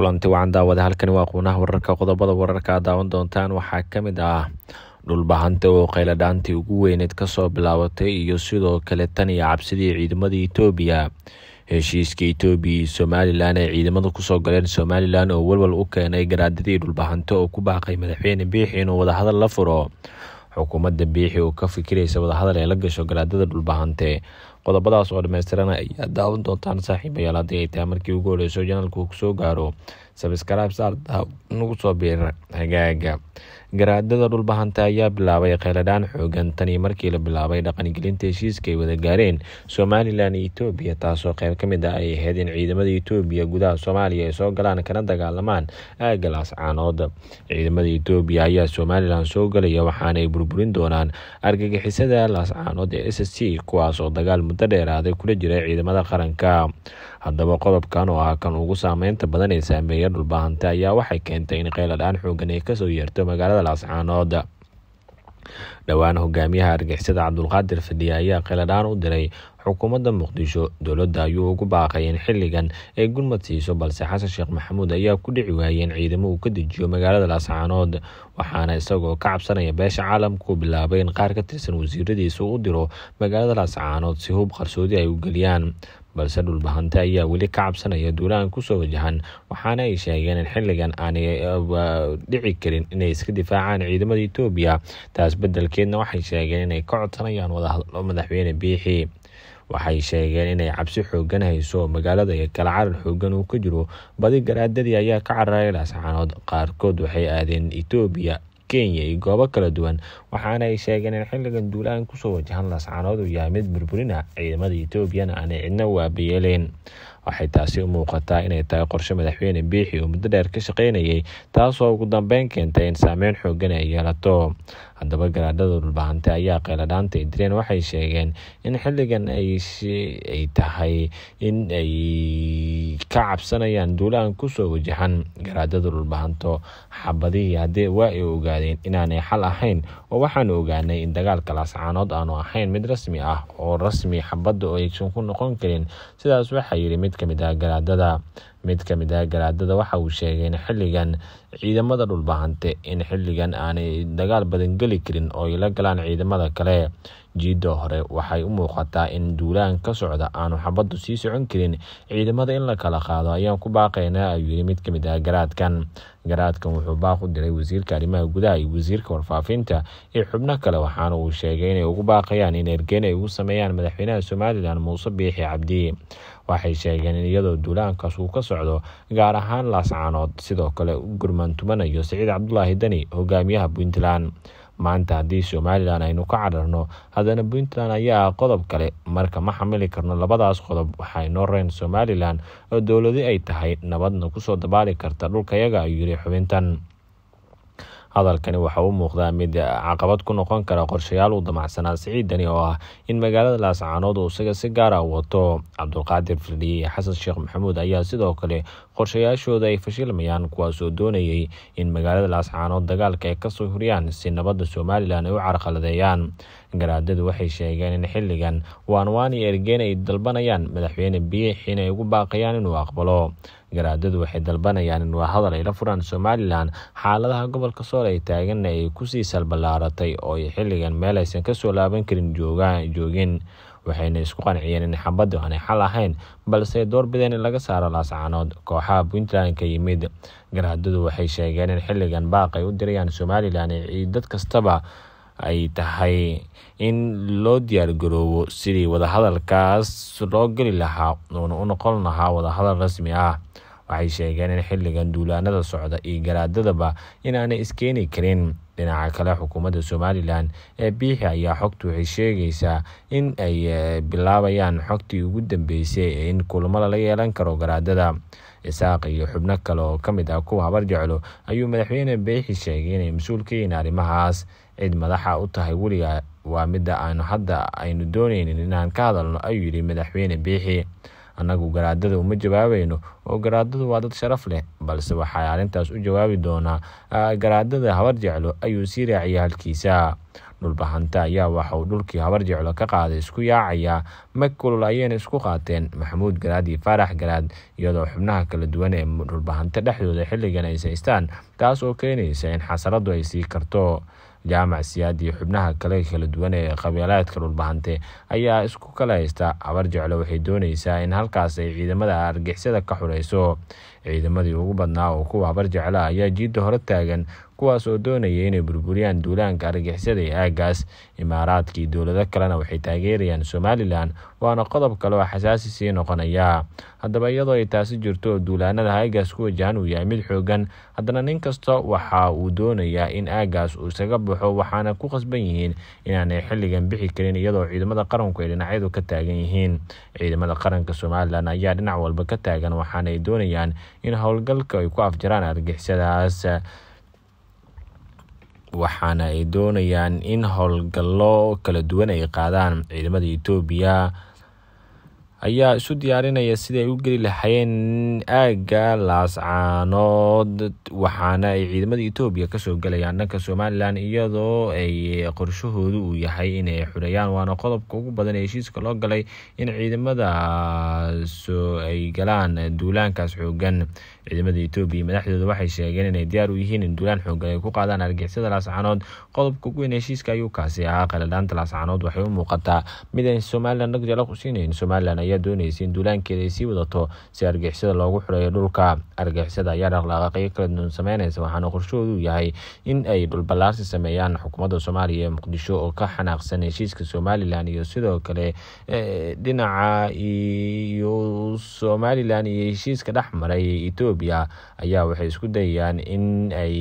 kulanti wacan daawada halkani waa quunaha wararka qodobada wararka aad daawan doontaan waxaa ka mid ah dhulbahanta oo qayladhaantii ugu weyneed kasoo bilaabatay iyo sidoo kale tan iyo cabsidii ciidamada etoobiya heshiiska etoobiya iyo somalilan ay ciidamada kusoo galeen somalilan oo walwal u keenay garaadadii dhulbahanta oo ku baaqay madaxweyne biixi inuu wadahadal la furo xukuumadda biixi oo ka fikiraysa wadahadal ee la gasho garaadada dhulbahante qodobadaas oo dhammaystirana ayaad daawan doontaan saaxiibayaal haddii ay tahay markii ugu horreysoo janaalku kusoo gaaro sabskrib saar nagu soo biir hagaaga garaadada dhulbahanta ayaa bilaabay kheyladhaan xoogan tanii markii la bilaabay dhaqangelinta heshiiska ay wada gaareen somalilan iyo etoobiya taasoo qeyb ka mid ah ay ahayd in ciidamada etoobiya gudaha soomaaliya ay soo galaan kana dagaalamaan aagga laascaanood ciidamada etoobiya ayaa somalilan soo galaya waxaana ay burburin doonaan argagixisada laascaanood ee s c kuwaasoo dagaal muddo dheeraaday kula jira ciidamada qaranka haddaba qodobkan oo ah kan ugu saameynta badan ee saameeya dhulbahanta ayaa waxay keentay in kheyladhaan xoogan ay kasoo yeerto magaalada labadaas caanood dhowaan hogaamiyaha argixisada cabdulqaadir fadhiye ayaa khiladhaan u diray xukuumadda muqdisho dowladda ayuu ugu baaqay in xilligan ay gurmad siiso balse xasan sheekh maxamuud ayaa ku dhici waayay in ciidamo uu ka dejiyo magaalada laascaanood waxaana isagoo ka cabsanaya beesha caalamku bilaabay in qaar ka tirsan wasiiradiisa u diro magaalada laascaanood si hub qarsoodi ay u geliyaan balse dhulbahante ayaa weli ka cabsanaya duulaan kusoo wajahan waxaana ay sheegeen in xilligan aanay eh, eh, dhici karin inay iska difaacaan ciidamada etoobiya taas beddelkeedna waxay sheegeen inay ka codsanayaan wadahadlo madaxweyne biixi waxay sheegeen inay cabsi xoogan hayso magaalada iyo kala carar xooggan uu ka jiro badi garaadadii ayaa ka cararay lascaanood qaarkood waxay aadeen etoobiya kenya iyo goobo kala duwan waxaana ay sheegeen in xilligan duulahan kusoo wajahan laascaanood uu yahay mid burburina ciidamada etoobiyana aanay cidna waabiyeeleyn waxay taasi u muuqataa inay tahay qorshe madaxweyne biixi oo muddo dheer ka shaqaynayay taasoo ugu dambeyn keentay in saameyn xoogan ay yeelato haddaba garaadhada dhulbahante ayaa qayladhaanta idireen waxay sheegeen in xilligan ay tahay in ay ka cabsanayaan duulaan kusoo wajahan garaadada dhulbahanto xabadihii haddii waa ay ogaadeen inaanay xal ahayn oo waxaanu ogaanay in dagaalka laascaanood aanu ahayn mid rasmi ah oo rasmi xabadda oo aysan ku noqon karin sidaas waxaa yidhi mid kamid ah garaadada mid kamid ah garaadada waxa uu sheegay in xilligan ciidamada dhulbahante in xilligan aanay dagaal badan geli karin oo ay la galaan ciidamada kale jiidda hore waxay u muuqataa in duulaan ka socda aanu xabadu sii socon karin ciidamada in la kala qaado ayaan ku baaqaynaa ayuu yiri mid kamid ah garaadkan garaadkan wuxuu baaq u diray wasiirka arrimaha gudaha iyo wasiirka warfaafinta iyo xubno kale waxaana uu sheegay inay ugu baaqayaan in ergeen ay ugu sameeyaan madaxweynaha somalilan muuse biixi cabdi waxay sheegeen in iyadoo duulaankaas uu ka socdo gaar ahaan laascaanood sidoo kale u gurmaantumanayo siciid cabdulaahi deni hogaamiyaha puntland maanta haddii somalilan aynu ka cararno haddana puntland ayaa qodob kale marka ma xamili karno labadaas qodob waxay inoo somalilan oo dowladi ay tahay nabadna kusoo dabaali karta dhulkayaga ayuu yiri xubintan hadalkani waxa u muuqdaa mid eh, caqabad ku noqon kara qorshayaal uu damacsanaa siciidani oo ah in magaalada laascaanood uu isaga si gaara ah wato cabdulqaadir firdhiye iyo xasan sheekh maxamuud ayaa sidoo kale qorshayaashooda ay fashilmayaan kuwaas oo doonayay in magaalada laascaanood dagaalka ay kasoo huriyaan si nabadda somalilan ay u carqaladeeyaan garaadadu waxay sheegeen in xilligan waanwaan iyo ergeen ay dalbanayaan madaxweyne biye ay ugu baaqayaan inuu aqbalo garaadadu waxay dalbanayaan in waa hadal ay la furaan somalilan xaaladaha gobolka sool ay taaganna ay kusii salbalaaratay oo ay xilligan meel aysan kasoo laaban karin joogin waxayna isku qanciyeen in xabaddu aanay xal ahayn balse doorbideen in laga saaro laascanood kooxaha puntland ka yimid garaadadu waxay sheegeen in xilligan baaq ay u dirayaan somalilan ay dad kastaba ay tahay in loo diyaargaroobo sidii wadahadalkaas loo geli lahaa uuna u noqon lahaa wadahadal rasmi ah waxay sheegeen in xilligan duulaanada socda iyo garaadadaba inaanay iskeeni karin dhinaca kale xukuumadda somalilan ee biixi ayaa xogta waxay sheegaysaa in ay eh, bilaabayaan xogtii ugu dambeysay ee in kulamo lala yeelan karo garaadada isaaq iyo xubno kale oo ka mid ah kuwa habar jeclo ayuu madaxweyne beexi sheegay inay mas-uul ka yihiin arrimahaas cid madaxa u tahay weliga waa midda aanu hadda aynu doonaynin inaan ka hadalno ayuu yidhi madaxweyne biixi annagu garaadada uma jawaabayno oo garaadadu waa dad sharaf leh balse waxaa arrintaas u jawaabi doonaa garaadada habar jeclo ayuu sii raaciyay halkiisa dhulbahanta ayaa waxa dhulkii habar jeclo ka qaaday isku yaacayaa mag kulul ayayna isku qaateen maxamuud garaad iyo faarax garaad iyadoo xubnaha kala duwan ee dhulbahanta dhexdooda xilligan ay saystaan taas oo keenaysa in xasaraddu ay sii karto jaamacsiyad iyo xubnaha kale kala duwan ee qabiilaadka dhulbahante ayaa isku kala haysta abar jeclo waxay doonaysaa in halkaas ay ciidamada argixisada ka xuleyso ciidamadii ugu badnaa oo kuwa abar jeclo ayaa jiidda hore taagan kuwaas oo doonaya inay burburiyaan duulaanka argixisada ee aagaas imaaraadka dowlado kalena waxay taageerayaan somalilan waana qodob kale oo xasaasi sii noqonaya haddaba iyadoo ay taasi jirto oo duulaanada aagaas ku wajahan uu yahay mid xoogan haddana nin kasta waxa uu doonayaa in aagaas uu isaga baxo waxaana ku qasban yihiin inaanay xilligan bixi karin iyadoo ciidamada qaranku ay dhinacyadu ka taagan yihiin ciidamada qaranka somalilan ayaa dhinac walba ka taagan waxaana ay doonayaan in howlgalka ay ku afjaraan argixisadaas waxaana ay doonayaan in howlgallo kala duwan ay qaadaan ciidamada itoobiya ayaa isu diyaarinaya siday u geli lahaayeen aagga laascaanood waxaana ay ciidamada etoobiya kasoo gelayaan dhanka somalilan iyadoo ay qorshahoodu uu yahay inay xureeyaan waana qodobka ugu badan ee heshiiska loo galay in ciidamadaas ay galaan duulaankaas xoogan ciidamada etoobiya madaxdooda waxay sheegeen inay diyaar u yihiin in duulaan xoogan ay ku qaadaan argixisada laascaanood qodobka ugu weyn heshiiska ayuu kaasi ah qaladaanta laascaanood waxay u muuqataa mid ay somalilan dhag jalaq u siinayn somalilan ayaa doonaysa in duulaankeeda ay sii wadato si argixisada loogu xureeyo dhulka argixisada ayaa dhaqdhaqaaqyo kala duwan sameynaysa waxaana qorshahoodu yahay in ay dhulballaarsi sameeyaan xukuumadda soomaaliya ee muqdisho oo ka xanaaqsan heshiiska somalilan iyo sidoo kale eh, dhinaca iyo somalilan iyo heshiiska dhex maray etoobiya ayaa waxay isku dayayaan in ay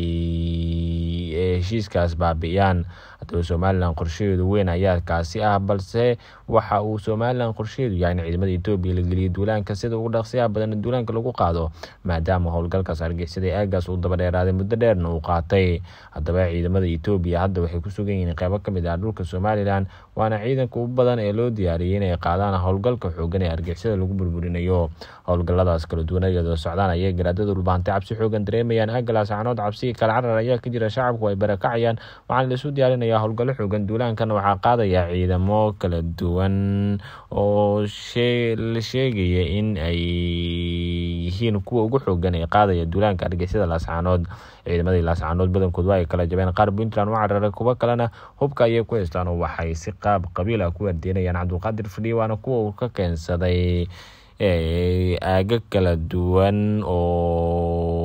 eh, heshiiskaas baabi'iyaan haddaba somalilan qorshaheedu weyn ayaa kaasi ah balse waxa uu somalilan qorshaheedu yahay in ciidamada etoobiya la geliyo duulaanka sida ugu dhaqsiyaha badan duulaanka lagu qaado maadaama howlgalkaas argixisada eegaas uu daba dheeraaday muddo dheerna uu qaatay haddaba ciidamada etoobiya hadda waxay ku sugan yihiin qeybo ka mid ah dhulka somalilan waana ciidanka u badan ee loo diyaariyey inay qaadaan howlgalka xoogan ee argixisada lagu burburinayo howlgalladaas kala duwan iyadoo socdaan ayay garaadada dhulbaantay cabsi xoogan dareemayaan agalaas canood cabsi kala carar ayaa ka jira shacabku ay barakacayaan waxaana laisu diyaarinaya ayaa howlgallo xoogan duulaankana waxaa qaadaya ciidamo kala duwan oo la sheegaya in ay yihiin kuwa ugu xoogan ee qaadaya duulaanka argeysyada laascaanood ciidamadii laascaanood badankood waa ay kala jabeen qaar puntland u cararay kuwo kalena hubka ayay ku haystaan oo waxay si qaab qabiil ah ku wardeynayaan cabdulqaadir fadhiye waana kuwa uu ka keensaday aago kala duwan oo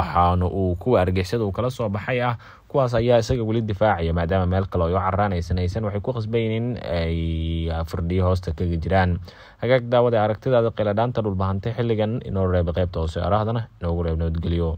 waxaana uu kuwa argagixisada uu kala soo baxay ah kuwaas ayaa isaga weli difaacaya maadaama meel kale oo caraan aysan haysan waxay ku qasbayn in ay firdhiyo hoosta kaga jiraan hagaag daawada aragtidaada qiladhaanta dhulbahantay xilligan inoo reeba qeybta hoose arahdana inoogu reeb nabadgelyo